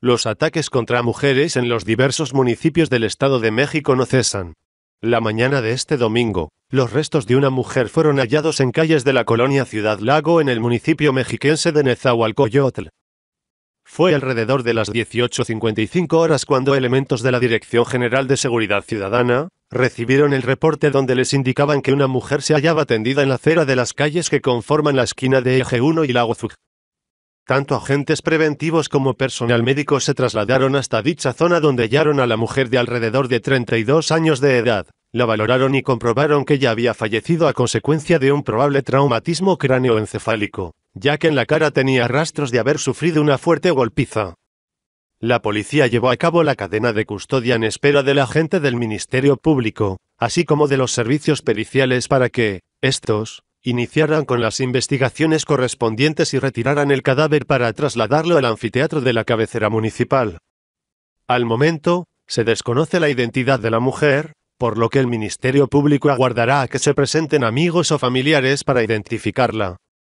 Los ataques contra mujeres en los diversos municipios del Estado de México no cesan. La mañana de este domingo, los restos de una mujer fueron hallados en calles de la colonia Ciudad Lago en el municipio mexiquense de Nezahualcoyotl. Fue alrededor de las 18.55 horas cuando elementos de la Dirección General de Seguridad Ciudadana recibieron el reporte donde les indicaban que una mujer se hallaba tendida en la acera de las calles que conforman la esquina de Eje 1 y Lago Zug. Tanto agentes preventivos como personal médico se trasladaron hasta dicha zona donde hallaron a la mujer de alrededor de 32 años de edad. La valoraron y comprobaron que ya había fallecido a consecuencia de un probable traumatismo cráneoencefálico, ya que en la cara tenía rastros de haber sufrido una fuerte golpiza. La policía llevó a cabo la cadena de custodia en espera del agente del Ministerio Público, así como de los servicios periciales para que, estos, iniciaran con las investigaciones correspondientes y retiraran el cadáver para trasladarlo al anfiteatro de la cabecera municipal. Al momento, se desconoce la identidad de la mujer, por lo que el Ministerio Público aguardará a que se presenten amigos o familiares para identificarla.